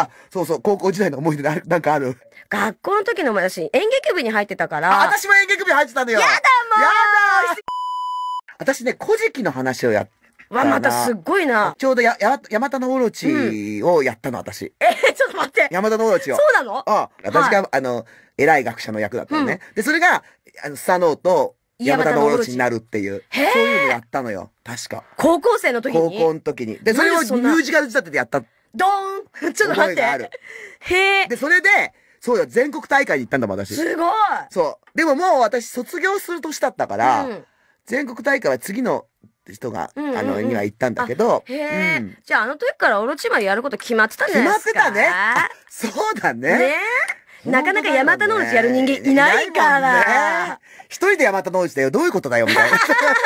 あ、そうそう、高校時代の思い出ななんかある学校の時の私、演劇部に入ってたから。私も演劇部に入ってたのよ。やだもん。やだ私ね、古事記の話をやわ、またすっごいな。ちょうどや、や、山田のオロチをやったの、私。えー、ちょっと待って。山田のオロチを。そうなのあ私が、あの、偉い学者の役だったのね。で、それが、あの、スサノオと山田のオロチになるっていう。そういうのやったのよ。確か。高校生の時に高校の時に。で、それをミュージカル仕立てでやったドーン ちょっと待って。へえ。で、それで、そうよ、全国大会に行ったんだもん、私。すごいそう。でももう私、卒業する年だったから、うん、全国大会は次の人が、うんうんうん、あの、には行ったんだけど。へえ、うん、じゃあ、あの時からオロチマやること決まってたんじゃないですか決まってたね。そうだね。ねなかなか山田のうちやる人間いないから。一、ね人で山田のうちだよ。どういうことだよ、みたいな。